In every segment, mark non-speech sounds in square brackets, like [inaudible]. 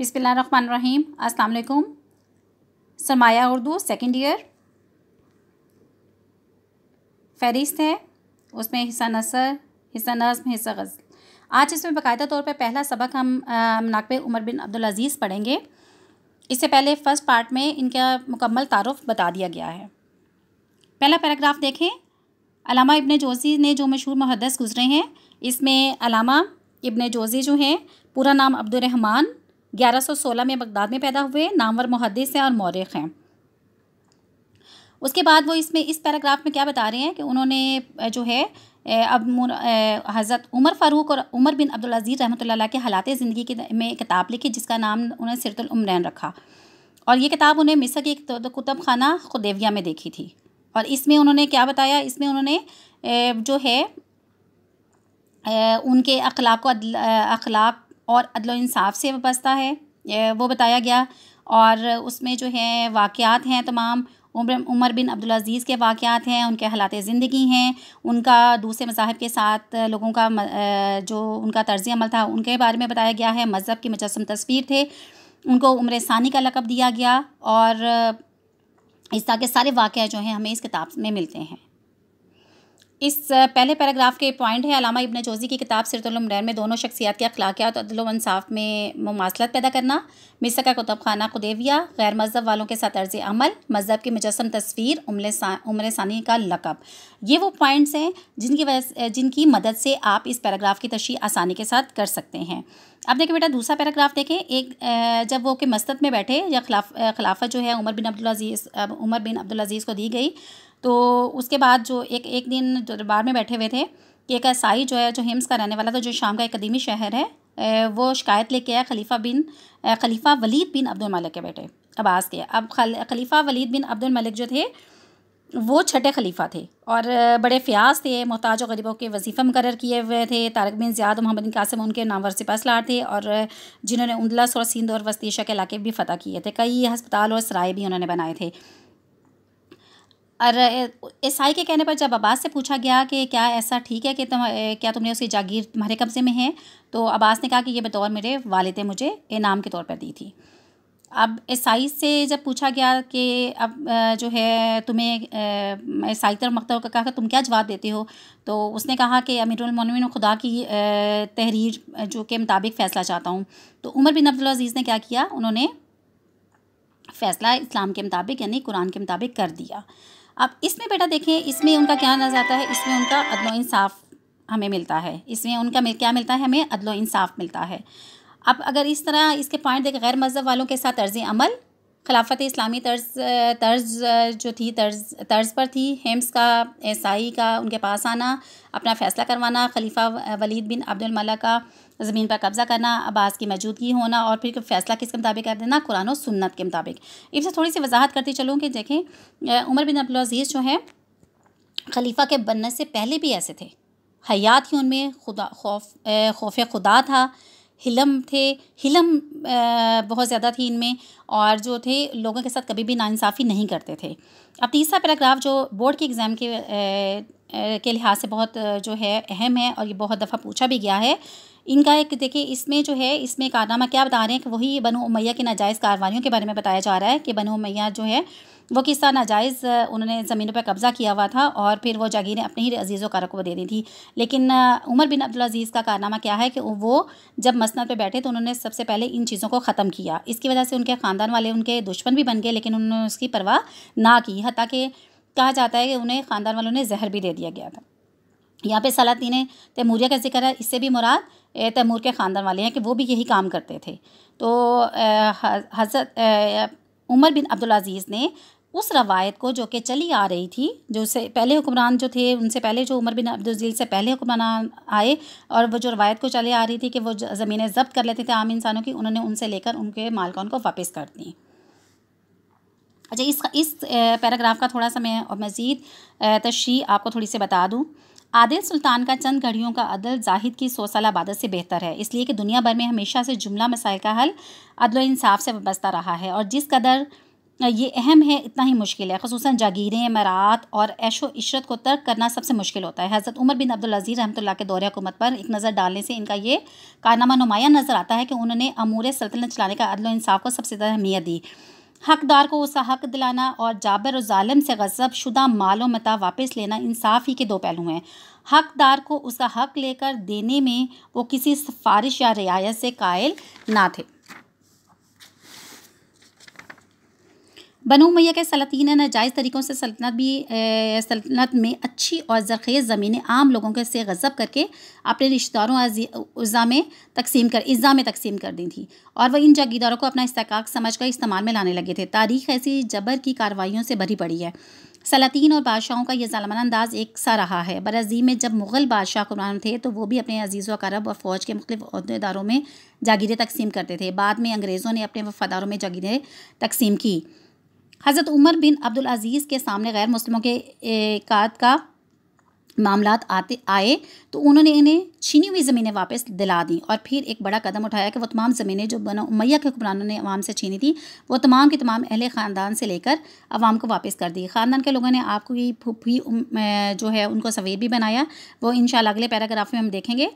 बिसमीम अस्सलाम सरमाया Urdu second year फहरिस्त है उसमें हिस्सा नसर हिस्सा नज़म हिस्सा गज़ल आज इसमें बाकायदा तौर पर पहला सबक हम नाकब उमर बिन अब्दुल अज़ीज़ पढ़ेंगे इससे पहले फ़र्स्ट पार्ट में इनका मुकम्मल तारफ़ बता दिया गया है पहला पैराग्राफ देखें अलामा इब्न जोज़ी ने जो मशहूर मुहदस गुज़रे हैं इसमें अलामा इब्न जोज़ी जो हैं पूरा नाम अब्दुलरहमान 1116 में बगदाद में पैदा हुए नामवर मुहदस हैं और मौरख हैं उसके बाद वो इसमें इस पैराग्राफ में क्या बता रहे हैं कि उन्होंने जो है अब हज़रत उमर फ़ारूक और उमर बिन अब्दुल अजीज़ रहमत के हालात ज़िंदगी के में किताब लिखी जिसका नाम उन्होंने सिरतुलमरैन रखा और ये किताब उन्हें मिसर की एक कुतुब खाना खुदेविया में देखी थी और इसमें उन्होंने क्या बताया इसमें उन्होंने जो है उनके अखलाक अखलाक और अदल इंसाफ से वस्ता है वो बताया गया और उसमें जो है वाक़ात हैं तमाम उम्र उमर बिन अब्दुल अज़ीज़ के वाक़ात हैं उनके हालात ज़िंदगी हैं उनका दूसरे मजाहब के साथ लोगों का जो उनका तर्ज अमल था उनके बारे में बताया गया है मज़हब की मुजस्म तस्वीर थे उनको उम्र सानी का लकब दिया गया और इस तरह के सारे वाक़ जो हैं हमें इस किताब में मिलते हैं इस पहले पैराग्राफ के पॉइंट है अलामा इबन जोजी की किताब सिरतुलमरैन में दोनों शख्सियात के अखलाकियात अदलोनसाफ़ में ममासलत पैदा करना मिसर का कुतब खाना खुदेविया गैर मज़हब वालों के साथ तर्ज अमल मज़हब की मुजस्म तस्वीर उम्र सा, उम्र सानी का लकब ये वो पॉइंट्स हैं जिनकी वजह जिनकी मदद से आप इस पैराग्राफ की तशी आसानी के साथ कर सकते हैं अब देखिए बेटा दूसरा पैराग्राफ देखें एक जब वो के मस्तद में बैठे या खिलाफ खिलाफत जो है उमर बिन अब्दुल अजीज़ उमर बिन अब्दुल अजीज़ को दी गई तो उसके बाद जो एक एक दिन दरबार में बैठे हुए थे कि एक ऐसाई जो है जो हिम्स का रहने वाला था जो शाम का एक कदीमी शहर है वो शिकायत लेके आया खलीफा बिन खलीफा वलीद बिन अब्दुल मलिक के बेटे अब्बास के अब खल, खलीफा वलीद बिन अब्दुल मलिक जो थे वो छठे खलीफा थे और बड़े फ्याज थे मोहताज और गरीबों के वजीफ़ा मुकर किए हुए थे तारक बिन ज़्याद मोहम्मद बिन कासिम उनके नामवर सिपासलार थे और जिन्होंने उंदला और सिंध और वस्तीशा के इलाके भी फ़तह किए थे कई हस्पताल और सराय भी उन्होंने बनाए थे और ईसाई के कहने पर जब अब्बास से पूछा गया कि क्या ऐसा ठीक है कि तुम क्या तुमने उसकी जागीर तुम्हारे कब्ज़े में है तो अब्बास ने कहा कि ये बतौर मेरे वालद मुझे इनाम के तौर पर दी थी अब ईसाई से जब पूछा गया कि अब जो है तुम्हें ईसाई तरफ मकतब का कहा तुम क्या जवाब देते हो तो उसने कहा कि अमीरमिन खुदा की तहरीर जो के मुताबिक फ़ैसला चाहता हूँ तो उमर बिन अब्दुल अजीज़ ने क्या किया उन्होंने फ़ैसला इस्लाम के मुताबिक यानी कुरान के मुताबिक कर दिया अब इसमें बेटा देखें इसमें उनका क्या नजर आता है इसमें उनका अदलो इंसाफ हमें मिलता है इसमें उनका मिल, क्या मिलता है हमें अदलो इंसाफ मिलता है अब अगर इस तरह इसके पॉइंट देखें गैर मजहब वालों के साथ अर्ज अमल खिलाफत इस्लामी तर्ज तर्ज जो थी तर्ज तर्ज पर थी हेम्स का ईसाई का उनके पास आना अपना फ़ैसला करवाना खलीफा वलीद बिन अब्दुलमला का ज़मीन पर कब्ज़ा करना अब्बास की मौजूदगी होना और फिर फ़ैसला किसके मुताबिक कर देना कुरान सुन्नत के मुताबिक इससे थोड़ी सी वजाहत करती चलूँ कि देखें उमर बिन अब्दुलज़ीज़ जो है खलीफा के बनने से पहले भी ऐसे थे हयात ही उनमें खुदा खौफ खौफ खुदा था हिलम थे हिलम बहुत ज़्यादा थी इनमें और जो थे लोगों के साथ कभी भी नाइंसाफ़ी नहीं करते थे अब तीसरा पैराग्राफ जो बोर्ड के एग्ज़ाम के के लिहाज से बहुत जो है अहम है और ये बहुत दफ़ा पूछा भी गया है इनका एक देखिए इसमें जो है इसमें कारनामा क्या बता रहे हैं कि वही बनो उमैया के नाजायज़ कार्रवाइयों के बारे में बताया जा रहा है कि बनो उमैया जो है वो किस्सा नाजायज़ उन्होंने ज़मीनों पर कब्ज़ा किया हुआ था और फिर वो जागीरें अपने ही अजीज़ व को दे दी थी लेकिन उमर बिन अब्दुल अजीज़ का कारनामा क्या है कि वो जब मसनत पर बैठे तो उन्होंने सबसे पहले इन चीज़ों को ख़त्म किया इसकी वजह से उनके ख़ानदान वाले उनके दुश्मन भी बन गए लेकिन उन्होंने उसकी परवाह ना की हती कि कहा जाता है कि उन्हें ख़ानदान वालों ने जहर भी दे दिया गया था यहाँ पे सलातीन तैमूरिया का जिक्र है इससे भी मुराद तैमूर के ख़ानदान वाले हैं कि वो भी यही काम करते थे तो हजरत उमर बिन अब्दुल अज़ीज़ ने उस रवायत को जो कि चली आ रही थी जो से पहले हुक्मरान जो थे उनसे पहले जो उमर बिन अब्दुलजील से पहले हुक्मरान आए और वो जो रवायत को चली आ रही थी कि वो ज़मीनें जब्त कर लेते थे आम इंसानों की उन्होंने उनसे लेकर उनके मालकान को वापस कर दी अच्छा इस इस पैराग्राफ का थोड़ा सा मैं और मज़ीद तशी आपको थोड़ी सी बता दूँ आदिल सुल्तान का चंद घड़ियों का अदल जाहिद की सौ साल आबादत से बेहतर है इसलिए कि दुनिया भर में हमेशा से जुमला मसाइल का हल अदल इंसाफ से वाबस्ता रहा है और जिस कदर ये अहम है इतना ही मुश्किल है खसूस जागीरें मरात और ऐशो इशरत को तर्क करना सबसे मुश्किल होता है हज़रत उमर बिन अब्दुल अज़ीज़ रहमतुल्लाह के दौरे हुकूमत पर एक नज़र डालने से इनका ये कारनामा नुमाया नज़र आता है कि उन्होंने अमूर सल्तनत चलाने का अदल इंसाफ को सबसे ज़्यादा अहमियत दी हकदार को उसका हक दिलाना और जाबर और ालम से गजब शुदा माल मता वापस लेना इंसाफ ही के दो पहलू हैं हकदार को उसका हक लेकर देने में वो किसी सिफारिश या रियायत से कायल ना थे बनो मैया के सलातीन नाजायज़ तरीक़ों से सल्तनत भी सल्तनत में अच्छी और ज़रख़ेज़ ज़मीनें आम लोगों के से गज़ब करके अपने रिश्तेदारों अज़ा में तकसीम कर अज़ा में तकसीम कर दी थी और वह इन जागीरदारों को अपना इस्तेकाक समझ कर इस्तेमाल में लाने लगे थे तारीख ऐसी जबर की कार्रवाइयों से भरी पड़ी है सलातीन और बादशाहों का यह ालमाना अंदाज़ एक सा रहा है बरज़ीम में जब मुग़ल बादशाह कुरान थे तो वो भी अपने अजीज़ करब और फ़ौज के मुख्तदारों में जागीरें तकसीम करते थे बाद में अंग्रेज़ों ने अपने वफ़ादारों में जागीरें तकसीम की हज़रत उमर बिन अब्दुल अजीज़ के सामने गैर मुस्लिमों के कात का मामला आते आए तो उन्होंने इन्हें छीनी हुई ज़मीनें वापस दिला दी और फिर एक बड़ा कदम उठाया कि वो तमाम ज़मीनें जो बनो मैया के हुक्मरानों ने अवाम से छीनी थी वो तमाम के तमाम अहले ख़ानदान से लेकर आवाम को वापस कर दी ख़ानदान के लोगों ने आपको ये फूफी जो है उनको सवेर भी बनाया वो इन अगले पैराग्राफ में हम देखेंगे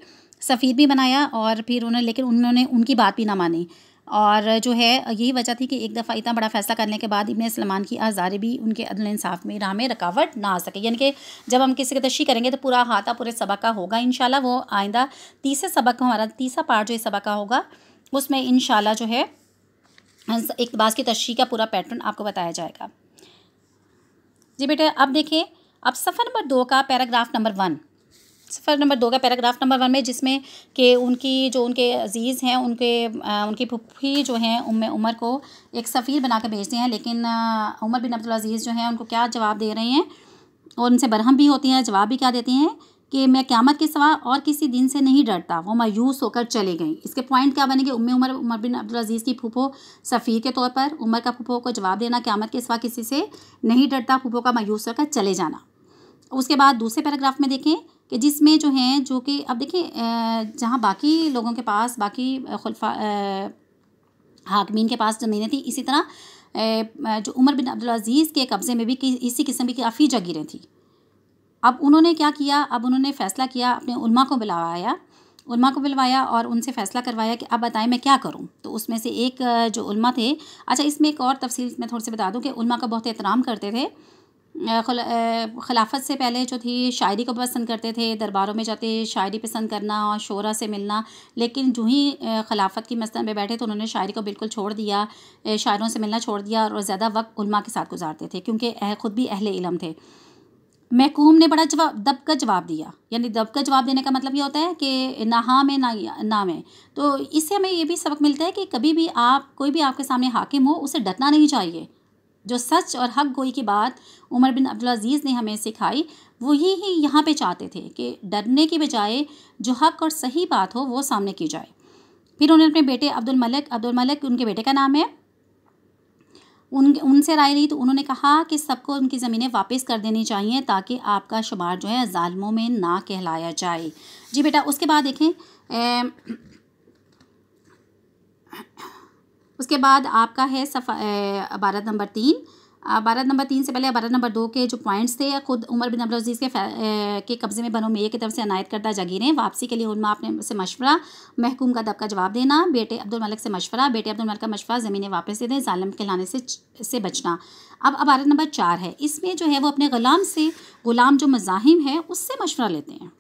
सफ़ीर भी बनाया और फिर उन्होंने लेकिन उन्होंने उनकी बात भी ना मानी और जो है यही वजह थी कि एक दफ़ा इतना बड़ा फैसला करने के बाद इबन सलमान की आज़ारी भी उनके अदल इंसाफ में राह में रकावट ना आ सके यानी कि जब हम किसी की तशी करेंगे तो पूरा हाथा पूरे सबक का होगा इन वो आइंदा तीसरे सबक हमारा तीसरा पार्ट जो इस सबक का होगा उसमें इन जो है इकतबास की तशी का पूरा पैटर्न आपको बताया जाएगा जी बेटा अब देखें अब सफ़र नंबर दो का पैराग्राफ नंबर वन सफ़र नंबर दो का पैराग्राफ नंबर वन में जिसमें कि उनकी जो उनके अजीज़ हैं उनके आ, उनकी फुफी जो हैं उम उमर को एक सफ़ीर बना कर भेजते हैं लेकिन आ, उमर बिन अब्दुल अजीज़ जो हैं उनको क्या जवाब दे रहे हैं और उनसे बरहम भी होती हैं जवाब भी क्या देती हैं कि मैं क्यामत के सवा और किसी दिन से नहीं डरता वो मायूस होकर चले गई इसके पॉइंट क्या बनेंगे उम्म उमर उमर बिन अब्दुल अजीज़ की फूफो सफ़ीर के तौर पर उमर का फूफो को जवाब देना क्यामत के सवा किसी से नहीं डरता फूफो का मायूस होकर चले जाना उसके बाद दूसरे पैराग्राफ में देखें कि जिसमें जो हैं जो कि अब देखिए जहाँ बाकी लोगों के पास बाकी खुलफा हाकमीन के पास ज़मीनें थी इसी तरह जो उमर बिन अब्दुल अजीज़ के कब्ज़े में भी इसी किस्म की काफ़ी जगीरें थी अब उन्होंने क्या किया अब उन्होंने फ़ैसला किया अपने उलमा को बुलाया उलमा को बुलवाया और उनसे फ़ैसला करवाया कि अब बताएं मैं क्या करूं तो उसमें से एक जो उलमा थे अच्छा इसमें एक और तफसील मैं थोड़ी सी बता दूं कि उलमा का बहुत एहतराम करते थे खिलाफत से पहले जो थी शायरी को पसंद करते थे दरबारों में जाते शायरी पसंद करना और शोरा से मिलना लेकिन जो ही खिलाफत की मस्त में बैठे तो उन्होंने शायरी को बिल्कुल छोड़ दिया शायरों से मिलना छोड़ दिया और ज़्यादा वक्त उलमा के साथ गुजारते थे क्योंकि ख़ुद भी अहल इलम थे महकूम ने बड़ा जवाब दब का जवाब दिया यानी दब का जवाब देने का मतलब ये होता है कि ना हाँ में ना ना में तो इससे हमें ये भी सबक मिलता है कि कभी भी आप कोई भी आपके सामने हाकिम हो उसे डरना नहीं चाहिए जो सच और हक गोई की बात उमर बिन अजीज़ ने हमें सिखाई वही ही यहाँ पे चाहते थे कि डरने के बजाय जो हक और सही बात हो वो सामने की जाए फिर उन्होंने अपने बेटे अब्दुल मलिक अब्दुल मलिक उनके बेटे का नाम है उन उनसे राय ली तो उन्होंने कहा कि सबको उनकी ज़मीनें वापस कर देनी चाहिए ताकि आपका शुमार जो है ालमों में ना कहलाया जाए जी बेटा उसके बाद देखें ए, उसके बाद आपका है सफा अबारत नंबर तीन अबारत नंबर तीन से पहले अबारत नंबर दो के जो पॉइंट्स थे खुद उमर बिन अब्दुल अजीज़ के ए, के कब्ज़े में बनो मेयर की तरफ से अनायत करदा जागीरें वापसी के लिए उनमा आपने से मशवरा महकूम का दबका जवाब देना बेटे अब्दुल मलिक से मशवरा बेटे अब्दुल मलिक का मशवरा ज़मीनें वापस दे दें ालम खिलाने से से बचना अब अबारत नंबर चार है इसमें जो है वो अपने ग़ुलाम से ग़ुलाम जो मज़ाहिम है उससे मशवरा लेते हैं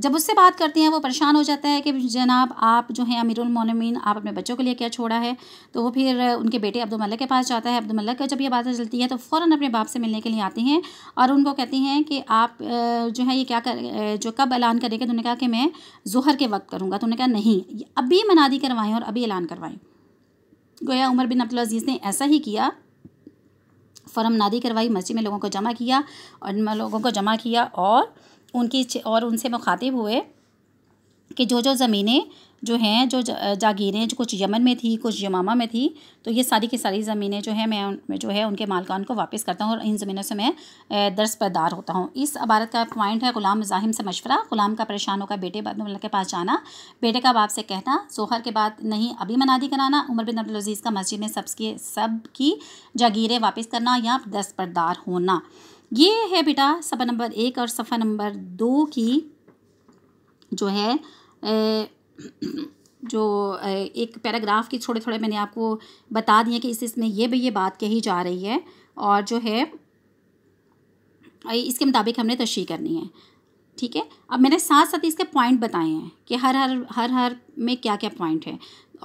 जब उससे बात करते हैं वो परेशान हो जाता है कि जनाब आप जो हैं अमीरुल मोमिन आप अपने बच्चों के लिए क्या छोड़ा है तो वो फिर उनके बेटे अब्दुल्ला के पास जाता है अब्दुल्ला का जब ये बातें चलती है तो फ़ौर अपने बाप से मिलने के लिए आते हैं और उनको कहती हैं कि आप जो है ये क्या कर जो कब ऐलान करेंगे तो उन्होंने कहा कि मैं जहर के वक्त करूँगा तो उन्होंने कहा नहीं अभी मनादी करवाएँ और अभी ऐलान करवाएँ गोया उमर बिन अब्दुल अजीज़ ने ऐसा ही किया फ़ौर मनादी करवाई मस्जिद में लोगों को जमा किया और लोगों को जमा किया और उनकी और उनसे मुखातिब हुए कि जो जो ज़मीनें जो हैं जो जागीरें जो कुछ यमन में थी कुछ यमामा में थी तो ये सारी की सारी ज़मीनें जो है मैं जो है उनके मालकान को वापस करता हूँ और इन ज़मीनों से मैं दर्ज पैदार होता हूँ इस अबारत का पॉइंट है ग़ुलाम मुजाहिम से मशवरा ग़ुलाम का परेशान होकर बेटे अब्दुल्ला मतलब के पास जाना बेटे का बाप से कहना सोहर के बाद नहीं अभी मनादी कराना उमर बिन अब्दुलज़ीज़ का मस्जिद में सब की सब की जागीरें वापस करना या दस्तपरदार होना ये है बेटा सफ़ा नंबर एक और सफ़ा नंबर दो की जो है ए, जो एक पैराग्राफ की थोड़े थोड़े मैंने आपको बता दिए कि इस इसमें ये भी ये बात कही जा रही है और जो है इसके मुताबिक हमने तशरी करनी है ठीक है अब मैंने साथ साथ इसके पॉइंट बताए हैं कि हर हर हर हर में क्या क्या पॉइंट है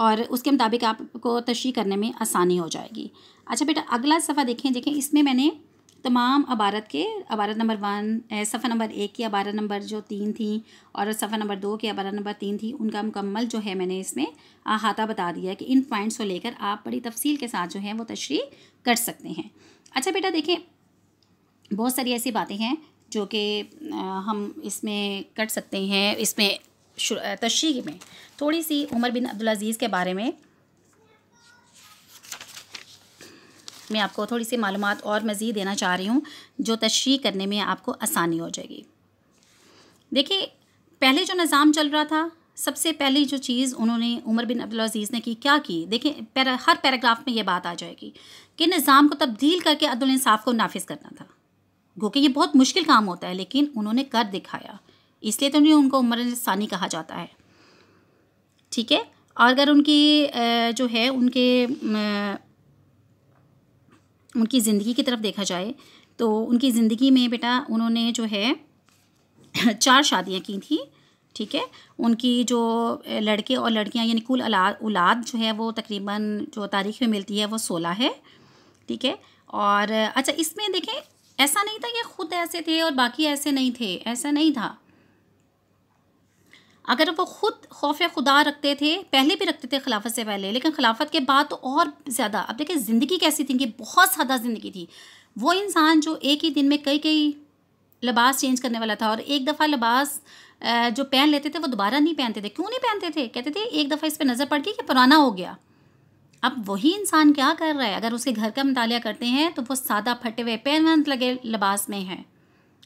और उसके मुताबिक आपको तशरी करने में आसानी हो जाएगी अच्छा बेटा अगला सफ़ा देखें देखें इसमें मैंने तमाम अबारत के अबारत नंबर वन सफ़ा नंबर एक की अबारत नंबर जो तीन थी और सफ़ा नंबर दो की अबारत नंबर तीन थी उनका मुकम्मल जो है मैंने इसमें अहाता बता दिया है कि इन पॉइंट्स को लेकर आप बड़ी तफसील के साथ जो है वो तशरी कर सकते हैं अच्छा बेटा देखें बहुत सारी ऐसी बातें हैं जो कि हम इसमें कर सकते हैं इसमें तशरी में थोड़ी सी उमर बिन अब्दुल अज़ीज़ के बारे में मैं आपको थोड़ी सी मालूम और मज़ीद देना चाह रही हूँ जो तशरी करने में आपको आसानी हो जाएगी देखिए पहले जो निज़ाम चल रहा था सबसे पहली जो चीज़ उन्होंने उमर बिन अब्दुलज़ीज़ ने की क्या की देखिए पैरा, हर पैराग्राफ में ये बात आ जाएगी कि निज़ाम को तब्दील करके अदलानसाफ़ को नाफिज करना था क्योंकि ये बहुत मुश्किल काम होता है लेकिन उन्होंने कर दिखाया इसलिए तो नहीं उनको उम्र सानी कहा जाता है ठीक है और अगर उनकी जो है उनके उनकी ज़िंदगी की तरफ देखा जाए तो उनकी ज़िंदगी में बेटा उन्होंने जो है [clears throat] चार शादियाँ की थी ठीक है उनकी जो लड़के और लड़कियाँ यानी कुल औलाद जो है वो तकरीबन जो तारीख में मिलती है वो सोलह है ठीक है और अच्छा इसमें देखें ऐसा नहीं था कि ख़ुद ऐसे थे और बाकी ऐसे नहीं थे ऐसा नहीं था अगर वो खुद खौफ खुदा रखते थे पहले भी रखते थे खिलाफत से पहले लेकिन खिलाफत के बाद तो और ज़्यादा अब देखिए ज़िंदगी कैसी थी कि बहुत सादा ज़िंदगी थी वो इंसान जो एक ही दिन में कई कई लिबास चेंज करने वाला था और एक दफ़ा लिबास जो पहन लेते थे वो दोबारा नहीं पहनते थे क्यों नहीं पहनते थे कहते थे एक दफ़ा इस पर नज़र पड़ गई कि पुराना हो गया अब वही इंसान क्या कर रहा है अगर उसके घर का मतलब करते हैं तो वो सादा फटे हुए पैनवंत लगे लिबास में है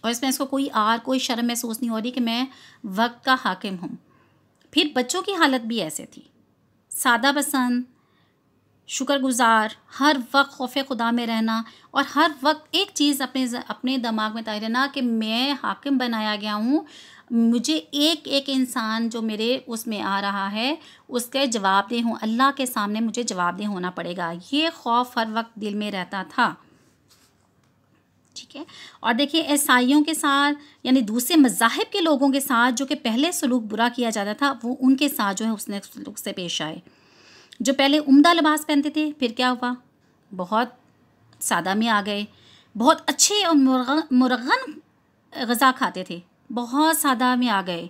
और इसमें इसको कोई आर कोई शर्म महसूस नहीं हो रही कि मैं वक्त का हाकिम हूँ फिर बच्चों की हालत भी ऐसे थी सादा पसंद शुक्रगुजार हर वक्त खौफ खुदा में रहना और हर वक्त एक चीज़ अपने अपने दिमाग में ताई रहना कि मैं हाकिम बनाया गया हूँ मुझे एक एक इंसान जो मेरे उसमें आ रहा है उसके दे हूँ अल्लाह के सामने मुझे जवाबदेह होना पड़ेगा ये खौफ हर वक्त दिल में रहता था ठीक है और देखिए ईसाइयों के साथ यानी दूसरे मजाहब के लोगों के साथ जो कि पहले सलूक बुरा किया जाता था वो उनके साथ जो है उसने सलूक से पेश आए जो पहले उम्दा लिबास पहनते थे फिर क्या हुआ बहुत सादा में आ गए बहुत अच्छे और मुरगन मुरगन गज़ा खाते थे बहुत सादा में आ गए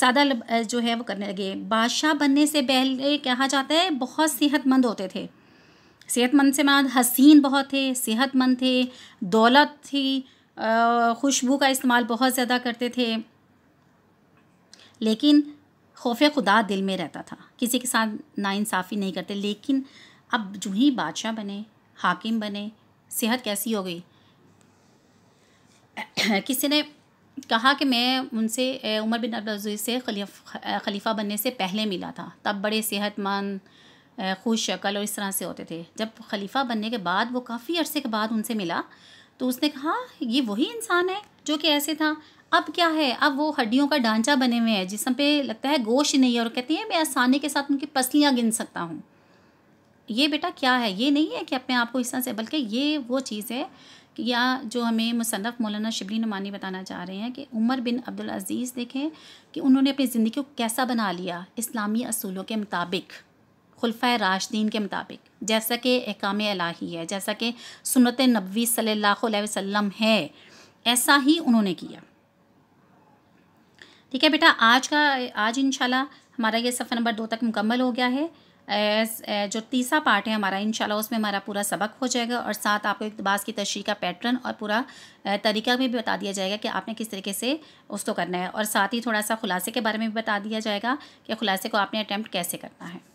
सादा जो है वो करने लगे बादशाह बनने से पहले कहा जाता है बहुत सेहतमंद होते थे सेहतमंद से मान हसीन बहुत थे सेहतमंद थे दौलत थी खुशबू का इस्तेमाल बहुत ज़्यादा करते थे लेकिन खौफ खुदा दिल में रहता था किसी के साथ नाइंसाफ़ी नहीं करते लेकिन अब जो ही बादशाह बने हाकिम बने सेहत कैसी हो गई [clears throat] किसी ने कहा कि मैं उनसे उमर बिन अब्दुल से खलीफ खलीफा बनने से पहले मिला था तब बड़े सेहतमंद खुश शक्ल और इस तरह से होते थे जब खलीफा बनने के बाद वो काफ़ी अरसे के बाद उनसे मिला तो उसने कहा ये वही इंसान है जो कि ऐसे था अब क्या है अब वो हड्डियों का ढांचा बने हुए हैं जिसम पे लगता है गोश नहीं है और कहते हैं मैं आसानी के साथ उनकी पसलियाँ गिन सकता हूँ ये बेटा क्या है ये नहीं है कि अपने आप को इस तरह से बल्कि ये वो चीज़ है या जो हमें मुसनफ़ मौलाना शिबली नुमानी बताना चाह रहे हैं कि उमर बिन अब्दुल अज़ीज़ देखें कि उन्होंने अपनी ज़िंदगी को कैसा बना लिया इस्लामी असूलों के मुताबिक खुलफ़ा राशदीन के मुताबिक जैसा कि अहकाम अलाही है जैसा कि सुनत नबी सल्ला वसम है ऐसा ही उन्होंने किया ठीक है बेटा आज का आज इंशाल्लाह हमारा ये सफ़र नंबर दो तक मुकम्मल हो गया है जो तीसरा पार्ट है हमारा इंशाल्लाह उसमें हमारा पूरा सबक हो जाएगा और साथ आपको इकतबास की तशरी का पैटर्न और पूरा तरीका भी बता दिया जाएगा कि आपने किस तरीके से उसको करना है और साथ ही थोड़ा सा खुलासे के बारे में भी बता दिया जाएगा कि खुलासे को आपने अटैम्प्ट कैसे करना है